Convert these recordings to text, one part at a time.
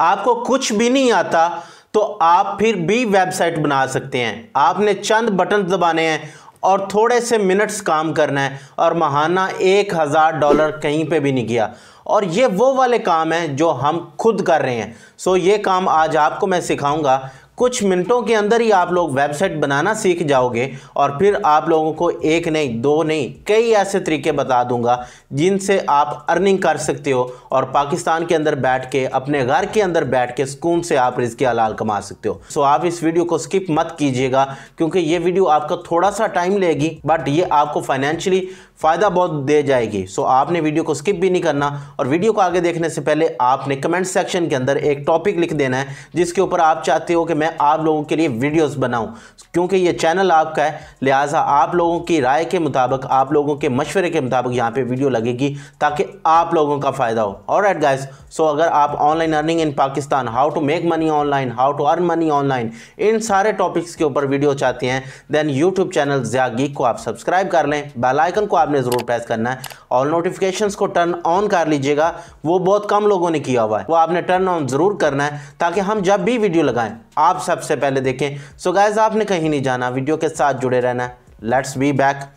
आपको कुछ भी नहीं आता तो आप फिर भी वेबसाइट बना सकते हैं आपने चंद बटन दबाने हैं और थोड़े से मिनट्स काम करना है और महाना एक हज़ार डॉलर कहीं पे भी नहीं किया और ये वो वाले काम हैं जो हम खुद कर रहे हैं सो ये काम आज आपको मैं सिखाऊंगा कुछ मिनटों के अंदर ही आप लोग वेबसाइट बनाना सीख जाओगे और फिर आप लोगों को एक नहीं दो नहीं कई ऐसे तरीके बता दूंगा जिनसे आप अर्निंग कर सकते हो और पाकिस्तान के अंदर बैठ के अपने घर के अंदर बैठ के सुकून से आप की हलाल कमा सकते हो सो आप इस वीडियो को स्किप मत कीजिएगा क्योंकि ये वीडियो आपका थोड़ा सा टाइम लेगी बट ये आपको फाइनेंशियली फ़ायदा बहुत दे जाएगी सो आपने वीडियो को स्किप भी नहीं करना और वीडियो को आगे देखने से पहले आपने कमेंट सेक्शन के अंदर एक टॉपिक लिख देना है जिसके ऊपर आप चाहते हो कि मैं मैं आप लोगों के लिए वीडियोस बनाऊं क्योंकि ये चैनल आपका है लिहाजा आप लोगों की राय के मुताबिक आप लोगों के मशवरे के मुताबिक यहाँ पे वीडियो लगेगी ताकि आप लोगों का फ़ायदा हो और एट गाइज सो अगर आप online earning in Pakistan how to make money online how to earn money online इन सारे टॉपिक्स के ऊपर वीडियो चाहते हैं then YouTube channel Zia geek को आप सब्सक्राइब कर लें बेलाइकन को आपने ज़रूर प्रेस करना है और नोटिफिकेशन को टर्न ऑन कर लीजिएगा वो बहुत कम लोगों ने किया हुआ है वो आपने टर्न ऑन ज़रूर करना है ताकि हम जब भी वीडियो लगाएं आप सबसे पहले देखें सो गाइज आपने कहीं नहीं जाना वीडियो के साथ जुड़े रहना let's be back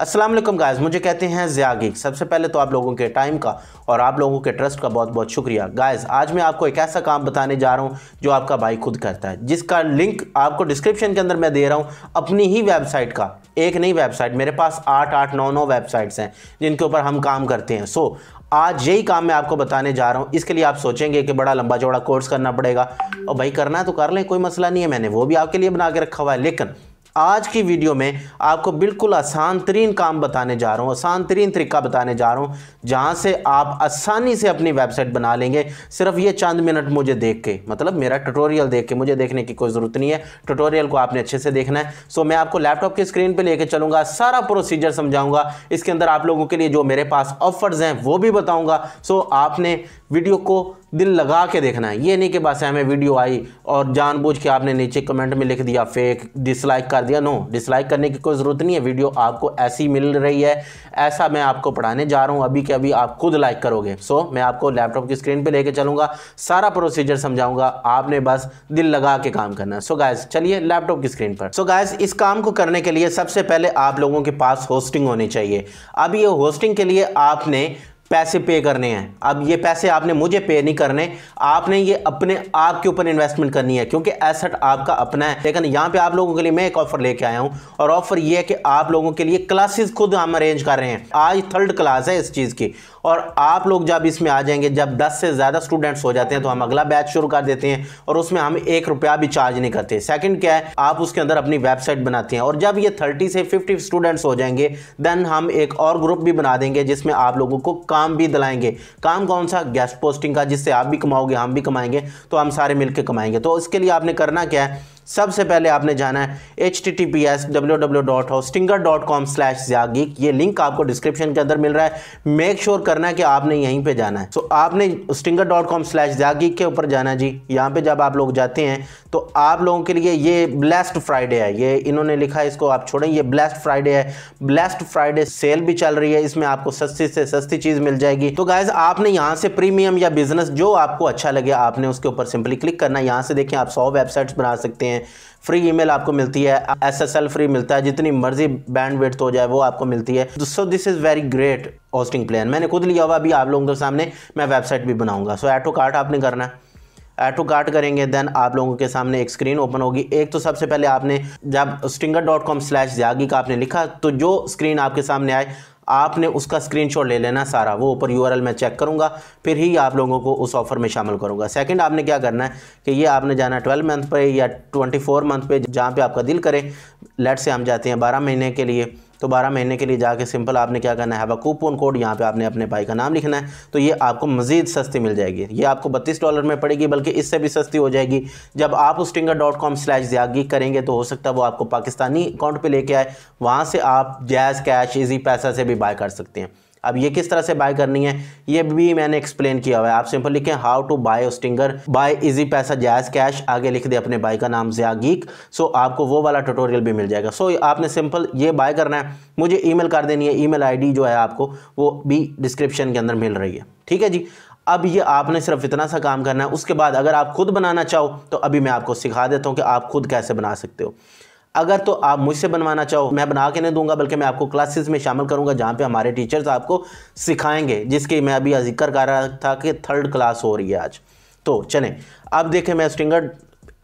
Aslam guys मुझे कहते हैं ज़ियागिक सबसे पहले तो आप लोगों के टाइम का और आप लोगों के ट्रस्ट का बहुत बहुत शुक्रिया गायज आज मैं आपको एक ऐसा काम बताने जा रहा हूँ जो आपका भाई खुद करता है जिसका लिंक आपको डिस्क्रिप्शन के अंदर मैं दे रहा हूँ अपनी ही वेबसाइट का एक नई वेबसाइट मेरे पास आठ आठ नौ नौ वेबसाइट्स हैं जिनके ऊपर हम काम करते हैं सो so, आज यही काम मैं आपको बताने जा रहा हूँ इसके लिए आप सोचेंगे कि बड़ा लंबा चौड़ा कोर्स करना पड़ेगा और भाई करना तो कर लें कोई मसला नहीं है मैंने वो भी आपके लिए बना के रखा हुआ है लेकिन आज की वीडियो में आपको बिल्कुल आसान तरीन काम बताने जा रहा हूँ आसान तरीन तरीका बताने जा रहा हूँ जहाँ से आप आसानी से अपनी वेबसाइट बना लेंगे सिर्फ ये चंद मिनट मुझे देख के मतलब मेरा ट्यूटोरियल देख के मुझे देखने की कोई ज़रूरत नहीं है ट्यूटोरियल को आपने अच्छे से देखना है सो मैं आपको लैपटॉप की स्क्रीन पर लेकर चलूँगा सारा प्रोसीजर समझाऊँगा इसके अंदर आप लोगों के लिए जो मेरे पास ऑफर्स हैं वो भी बताऊँगा सो आपने वीडियो को दिल लगा के देखना है ये नहीं कि बस हमें वीडियो आई और जानबूझ के आपने नीचे कमेंट में लिख दिया फेक डिसलाइक कर दिया नो डिसलाइक करने की कोई ज़रूरत नहीं है वीडियो आपको ऐसी मिल रही है ऐसा मैं आपको पढ़ाने जा रहा हूँ अभी के अभी आप खुद लाइक करोगे सो मैं आपको लैपटॉप की स्क्रीन पर लेके चलूँगा सारा प्रोसीजर समझाऊँगा आपने बस दिल लगा के काम करना है सो गायस चलिए लैपटॉप की स्क्रीन पर सो गायस इस काम को करने के लिए सबसे पहले आप लोगों के पास होस्टिंग होनी चाहिए अब ये होस्टिंग के लिए आपने पैसे पे करने हैं अब ये पैसे आपने मुझे पे नहीं करने आपने ये अपने आप के ऊपर इन्वेस्टमेंट करनी है क्योंकि एसेट आपका अपना है लेकिन यहाँ पे आप लोगों के लिए मैं एक ऑफर लेके आया हूँ और ऑफर ये है कि आप लोगों के लिए क्लासेस खुद हम अरेंज कर रहे हैं आज थर्ड क्लास है इस चीज़ की और आप लोग जब इसमें आ जाएंगे जब दस से ज़्यादा स्टूडेंट्स हो जाते हैं तो हम अगला बैच शुरू कर देते हैं और उसमें हम एक रुपया भी चार्ज नहीं करते सेकेंड क्या है आप उसके अंदर अपनी वेबसाइट बनाते हैं और जब ये थर्टी से फिफ्टी स्टूडेंट्स हो जाएंगे देन हम एक और ग्रुप भी बना देंगे जिसमें आप लोगों को काम भी दिलाएंगे काम कौन सा गैस पोस्टिंग का जिससे आप भी कमाओगे हम भी कमाएंगे तो हम सारे मिलकर कमाएंगे तो इसके लिए आपने करना क्या है सबसे पहले आपने जाना है H T T P S W W dot Hostinger dot com slash ज्यागी ये लिंक आपको डिस्क्रिप्शन के अंदर मिल रहा है मेक श्योर sure करना है कि आपने यहीं पे जाना है सो so, आपने स्टिंगर डॉट कॉम स्लैश ज्यागी के ऊपर जाना जी यहाँ पे जब आप लोग जाते हैं तो आप लोगों के लिए ये ब्लेस्ड फ्राइडे है ये इन्होंने लिखा है इसको आप छोड़ें ये ब्लेस्ड फ्राइडे है ब्लेस्ड फ्राइडे सेल भी चल रही है इसमें आपको सस्ती से सस्ती चीज़ मिल जाएगी तो गाइज आपने यहाँ से प्रीमियम या बिजनेस जो आपको अच्छा लगे आपने उसके ऊपर सिंपली क्लिक करना यहाँ से देखें आप सौ वेबसाइट्स बना सकते हैं हैं फ्री ईमेल आपको मिलती है एसएसएल फ्री मिलता है जितनी मर्जी बैंड वेट हो जाए वो आपको मिलती है so this is very great hosting plan मैंने खुद लिया हुआ अभी आप लोगों के सामने मैं वेबसाइट भी बनाऊंगा सो एटो कार्ट आपने करना है एटो कार्ट करेंगे देन आप लोगों के सामने एक स्क्रीन ओपन होगी एक तो सबसे पहले आपने जब स्टिंगर डॉट कॉम स्लैश जागी का आपने लिखा तो जो स्क्रीन आपके सामने आए आपने उसका स्क्रीनशॉट ले लेना सारा वो ऊपर यूआरएल मैं चेक करूँगा फिर ही आप लोगों को उस ऑफर में शामिल करूँगा सेकंड आपने क्या करना है कि ये आपने जाना ट्वेल्व मंथ पर या ट्वेंटी फोर मंथ पर जहाँ पर आपका दिल करे लेट से हम जाते हैं बारह महीने के लिए तो बारह महीने के लिए जाके सिंपल आपने क्या करना है कूपन कोड यहाँ पे आपने अपने भाई का नाम लिखना है तो ये आपको मजीद सस्ती मिल जाएगी ये आपको बत्तीस डॉलर में पड़ेगी बल्कि इससे भी सस्ती हो जाएगी जब आप उस टिंगर डॉट कॉम स्लैश ज्यागी करेंगे तो हो सकता है वो आपको पाकिस्तानी अकाउंट पर लेके आए वहाँ से आप जैज़ कैश इजी पैसा से भी बाय कर सकते हैं अब ये किस तरह से बाय करनी है ये भी मैंने एक्सप्लेन किया हुआ है आप सिंपल लिखें how to buy Hostinger by Easypaisa जायज कैश आगे लिख दे अपने बाय का नाम जिया गीक सो आपको वो वाला ट्यूटोरियल भी मिल जाएगा सो आपने सिंपल ये बाय करना है मुझे ई कर देनी है ई मेल जो है आपको वो भी डिस्क्रिप्शन के अंदर मिल रही है ठीक है जी अब ये आपने सिर्फ इतना सा काम करना है उसके बाद अगर आप खुद बनाना चाहो तो अभी मैं आपको सिखा देता हूँ कि आप खुद कैसे बना सकते हो अगर तो आप मुझसे बनवाना चाहो मैं बना के नहीं दूंगा बल्कि मैं आपको क्लासेस में शामिल करूंगा जहाँ पे हमारे टीचर्स आपको सिखाएंगे जिसके मैं अभी जिक्र कर रहा था कि थर्ड क्लास हो रही है आज तो चलें अब देखें मैं स्टिंगर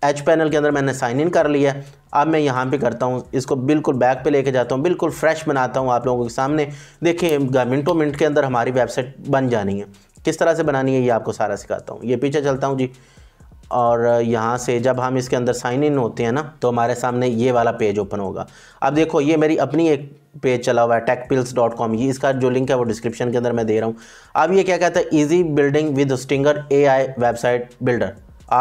एच पैनल के अंदर मैंने साइन इन कर लिया अब मैं यहाँ पे करता हूँ इसको बिल्कुल बैक पे लेके जाता हूँ बिल्कुल फ्रेश बनाता हूँ आप लोगों के सामने देखिए मिनटों मिनट के अंदर हमारी वेबसाइट बन जानी है किस तरह से बनानी है ये आपको सारा सिखाता हूँ ये पीछे चलता हूँ जी और यहाँ से जब हम इसके अंदर साइन इन होते हैं ना तो हमारे सामने ये वाला पेज ओपन होगा अब देखो ये मेरी अपनी एक पेज चला हुआ है टेक पिल्स डॉट कॉम ये इसका जो लिंक है वो डिस्क्रिप्शन के अंदर मैं दे रहा हूँ अब ये क्या कहता है easy building with Hostinger A I website builder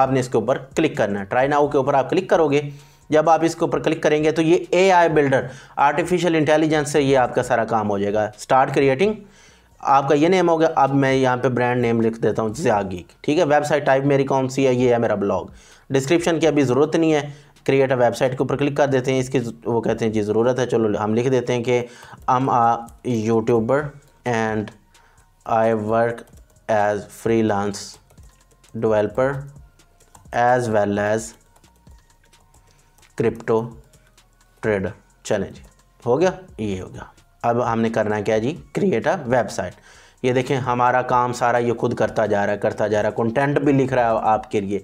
आपने इसके ऊपर क्लिक करना है ट्राई नाउ के ऊपर आप क्लिक करोगे जब आप इसके ऊपर क्लिक करेंगे तो ये A I builder artificial intelligence से ये आपका सारा काम हो जाएगा स्टार्ट क्रिएटिंग आपका ये नेम हो गया अब मैं यहाँ पे ब्रांड नेम लिख देता हूँ जैसे आगे ठीक है वेबसाइट टाइप मेरी कौन सी है ये है मेरा ब्लॉग डिस्क्रिप्शन की अभी ज़रूरत नहीं है क्रिएट अ वेबसाइट के ऊपर क्लिक कर देते हैं इसकी वो कहते हैं जी ज़रूरत है चलो हम लिख देते हैं कि हम a YouTuber and I work as freelance developer as well as crypto trader चलें जी हो गया ये हो गया अब हमने करना क्या जी क्रिएट अ वेबसाइट ये देखें हमारा काम सारा ये खुद करता जा रहा है करता जा रहा है कंटेंट भी लिख रहा है आपके लिए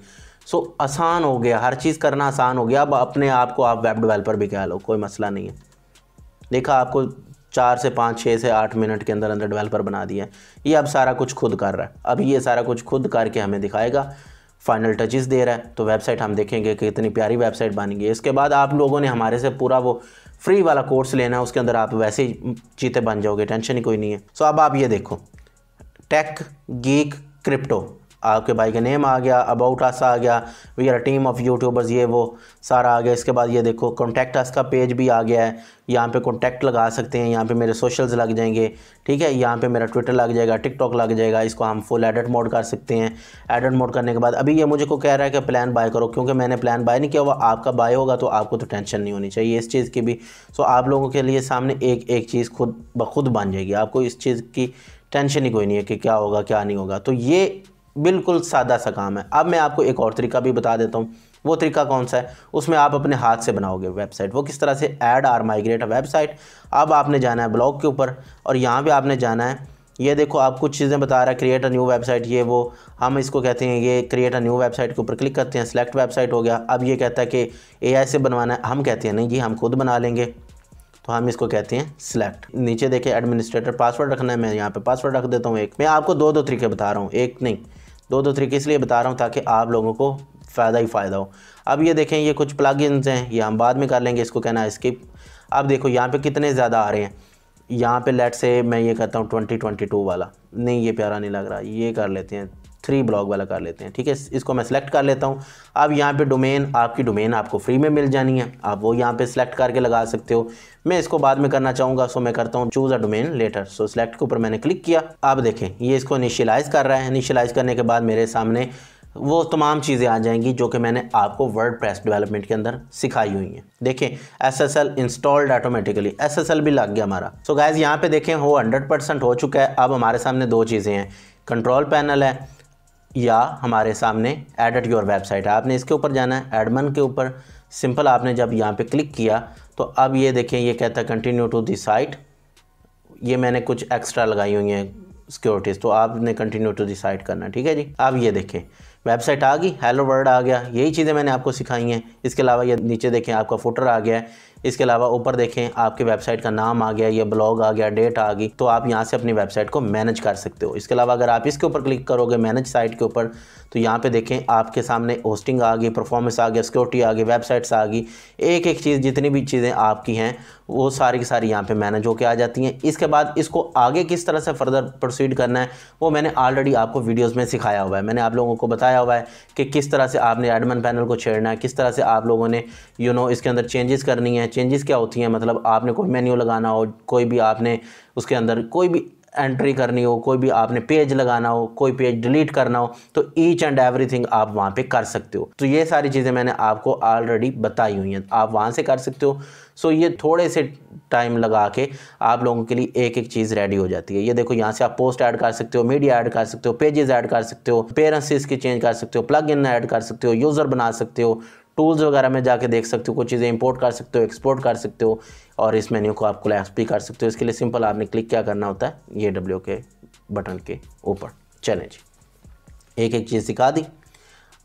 सो so, आसान हो गया हर चीज़ करना आसान हो गया अब अपने आप को आप वेब डेवलपर भी कह लो कोई मसला नहीं है देखा आपको चार से पाँच छः से आठ मिनट के अंदर अंदर डेवलपर बना दिया है ये अब सारा कुछ खुद कर रहा है अब ये सारा कुछ खुद करके हमें दिखाएगा फाइनल टचेस दे रहा है तो वेबसाइट हम देखेंगे कि इतनी प्यारी वेबसाइट बनेगी इसके बाद आप लोगों ने हमारे से पूरा वो फ्री वाला कोर्स लेना है उसके अंदर आप वैसे ही चीते बन जाओगे टेंशन ही कोई नहीं है सो अब आप ये देखो टेक गीक क्रिप्टो आपके भाई का नेम आ गया अबाउट अस आ गया we are team of YouTubers ये वो सारा आ गया इसके बाद ये देखो कॉन्टैक्ट अस का पेज भी आ गया है यहाँ पे कॉन्टैक्ट लगा सकते हैं यहाँ पे मेरे सोशल्स लग जाएंगे ठीक है यहाँ पे मेरा ट्विटर लग जाएगा टिकटॉक लग जाएगा इसको हम फुल एडिट मोड कर सकते हैं एडिट मोड करने के बाद अभी ये मुझे को कह रहा है कि प्लान बाय करो क्योंकि मैंने प्लान बाय नहीं किया हुआ आपका बाय होगा तो आपको तो टेंशन नहीं होनी चाहिए इस चीज़ की भी सो आप लोगों के लिए सामने एक एक चीज़ खुद ब खुद बन जाएगी आपको इस चीज़ की टेंशन ही कोई नहीं है कि क्या होगा क्या नहीं होगा तो ये बिल्कुल सादा सा काम है अब मैं आपको एक और तरीका भी बता देता हूँ वो तरीका कौन सा है उसमें आप अपने हाथ से बनाओगे वेबसाइट वो किस तरह से ऐड आर माइग्रेट वेबसाइट अब आपने जाना है ब्लॉग के ऊपर और यहाँ पर आपने जाना है ये देखो आप कुछ चीज़ें बता रहा है क्रिएट अ न्यू वेबसाइट ये वो हम इसको कहते हैं ये क्रिएट अ न्यू वेबसाइट के ऊपर क्लिक करते हैं सिलेक्ट वेबसाइट हो गया अब ये कहता है कि ए से बनवाना है हम कहते हैं नहीं जी हम खुद बना लेंगे तो हम इसको कहते हैं सिलेक्ट नीचे देखें एडमिनिस्ट्रेटर पासवर्ड रखना है मैं यहाँ पे पासवर्ड रख देता हूँ एक मैं आपको दो दो तरीके बता रहा हूँ एक नहीं दो दो तरीके इसलिए बता रहा हूँ ताकि आप लोगों को फ़ायदा ही फ़ायदा हो अब ये देखें ये कुछ प्लग हैं ये हम बाद में कर लेंगे इसको कहना है स्किप अब देखो यहाँ पे कितने ज़्यादा आ रहे हैं यहाँ पे लेट से मैं ये करता हूँ ट्वेंटी ट्वेंटी टू वाला नहीं ये प्यारा नहीं लग रहा ये कर लेते हैं थ्री ब्लॉग वाला कर लेते हैं ठीक है इसको मैं सेलेक्ट कर लेता हूँ अब यहाँ पे डोमेन आपकी डोमेन आपको फ्री में मिल जानी है आप वो यहाँ पे सेलेक्ट करके लगा सकते हो मैं इसको बाद में करना चाहूँगा सो मैं करता हूँ choose a domain later so select के ऊपर मैंने क्लिक किया आप देखें ये इसको इनिशियलाइज़ कर रहा है इनिशियलाइज़ करने के बाद मेरे सामने वो तमाम चीज़ें आ जाएंगी जो कि मैंने आपको वर्ड प्रेस डेवलपमेंट के अंदर सिखाई हुई हैं देखें S S L installed automatically S S L भी लग गया हमारा सो गाइज गैज़ यहाँ पे देखें हो हंड्रेड परसेंट हो चुका है अब हमारे सामने दो चीज़ें हैं कंट्रोल पैनल है या हमारे सामने एडिट योर वेबसाइट है आपने इसके ऊपर जाना है एडमन के ऊपर सिंपल आपने जब यहाँ पे क्लिक किया तो अब ये देखें ये कहता है कंटिन्यू टू दी साइट ये मैंने कुछ एक्स्ट्रा लगाई हुई हैं सिक्योरिटीज़ तो आपने कंटिन्यू टू दी साइट करना ठीक है जी आप ये देखें वेबसाइट आ गई हेलो वर्ड आ गया यही चीज़ें मैंने आपको सिखाई हैं इसके अलावा ये नीचे देखें आपका फोटर आ गया है इसके अलावा ऊपर देखें आपके वेबसाइट का नाम आ गया या ब्लॉग आ गया डेट आ गई तो आप यहाँ से अपनी वेबसाइट को मैनेज कर सकते हो इसके अलावा अगर आप इसके ऊपर क्लिक करोगे मैनेज साइट के ऊपर तो यहाँ पे देखें आपके सामने होस्टिंग आ गई परफॉर्मेंस आ गया सिक्योरिटी आ गई वेबसाइट्स आ गई एक एक चीज़ जितनी भी चीज़ें आपकी हैं वो सारी की सारी यहाँ पे मैनेज होके आ जाती हैं इसके बाद इसको आगे किस तरह से फर्दर प्रोसीड करना है वो मैंने ऑलरेडी आपको वीडियोस में सिखाया हुआ है मैंने आप लोगों को बताया हुआ है कि किस तरह से आपने एडमन पैनल को छेड़ना है किस तरह से आप लोगों ने यू you नो know, इसके अंदर चेंजेस करनी है चेंजेस क्या होती हैं मतलब आपने कोई मेन्यू लगाना हो कोई भी आपने उसके अंदर कोई भी एंट्री करनी हो कोई भी आपने पेज लगाना हो कोई पेज डिलीट करना हो तो ईच एंड एवरीथिंग आप वहाँ पे कर सकते हो तो ये सारी चीज़ें मैंने आपको ऑलरेडी बताई हुई हैं आप वहाँ से कर सकते हो सो ये थोड़े से टाइम लगा के आप लोगों के लिए एक एक चीज़ रेडी हो जाती है ये देखो यहाँ से आप पोस्ट ऐड कर सकते हो मीडिया ऐड कर सकते हो पेजेस ऐड कर सकते हो पेरेंट्स इसकी चेंज कर सकते हो प्लग इन ऐड कर सकते हो यूज़र बना सकते हो टूल्स वगैरह में जाके देख सकते हो कुछ चीज़ें इंपोर्ट कर सकते हो एक्सपोर्ट कर सकते हो और इस मेन्यू को आप क्लैक्स भी कर सकते हो इसके लिए सिंपल आपने क्लिक क्या करना होता है ये डब्ल्यू के बटन के ऊपर चलें जी एक एक चीज़ सिखा दी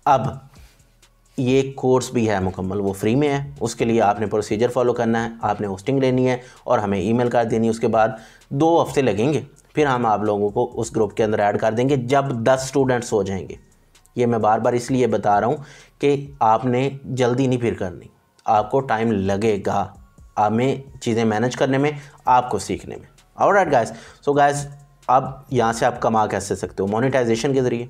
अब ये कोर्स भी है मुकम्मल वो फ्री में है उसके लिए आपने प्रोसीजर फॉलो करना है आपने होस्टिंग लेनी है और हमें ईमेल कर देनी है उसके बाद दो हफ्ते लगेंगे फिर हम आप लोगों को उस ग्रुप के अंदर ऐड कर देंगे जब दस स्टूडेंट्स हो जाएंगे ये मैं बार बार इसलिए बता रहा हूँ कि आपने जल्दी नहीं फिर करनी आपको टाइम लगेगा हमें चीज़ें मैनेज करने में आपको सीखने में और राइट गाइस सो गाइस आप यहाँ से आप कमा कैसे सकते हो मोनेटाइजेशन के ज़रिए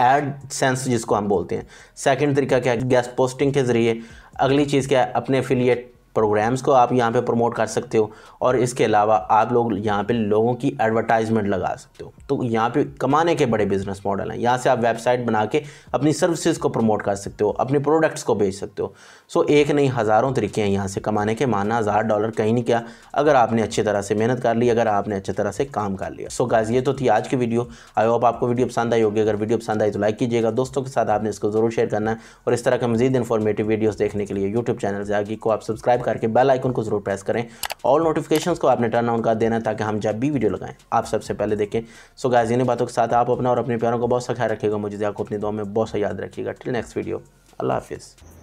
एड सेंस जिसको हम बोलते हैं सेकंड तरीका क्या है गैस पोस्टिंग के ज़रिए अगली चीज़ क्या है अपने एफिलिएट प्रोग्राम्स को आप यहाँ पे प्रमोट कर सकते हो और इसके अलावा आप लोग यहाँ पे लोगों की एडवर्टाइजमेंट लगा सकते हो तो यहाँ पे कमाने के बड़े बिजनेस मॉडल हैं यहाँ से आप वेबसाइट बना के अपनी सर्विसेज को प्रमोट कर सकते हो अपने प्रोडक्ट्स को बेच सकते हो सो एक नहीं हज़ारों तरीके हैं यहाँ से कमाने के माना हज़ार डॉलर कहीं नहीं क्या अगर आपने अच्छी तरह से मेहनत कर ली अगर आपने अच्छी तरह से काम कर लिया सो so, गाइज ये तो थी आज की वीडियो आई होप आपको वीडियो पसंद आई होगी अगर वीडियो पसंद आई तो लाइक कीजिएगा दोस्तों के साथ आपने इसको ज़रूर शेयर करना है और इस तरह के मजीद इन्फॉर्मेटिव वीडियोज़ देखने के लिए यूट्यूब चैनल जागी को आप सब्सक्राइब करके बेल आइकन को जरूर प्रेस करें और नोटिफिकेशन को आपने टर्न ऑन कर देना ताकि हम जब भी वीडियो लगाएं आप सबसे पहले देखें सो गाइज इन्हीं बातों के साथ आप अपना और अपने प्यारों को बहुत सा ख्याल रखिएगा मुझे आपको अपनी दुआ में बहुत सा याद रखिएगा टिल नेक्स्ट वीडियो अल्लाह हाफिज़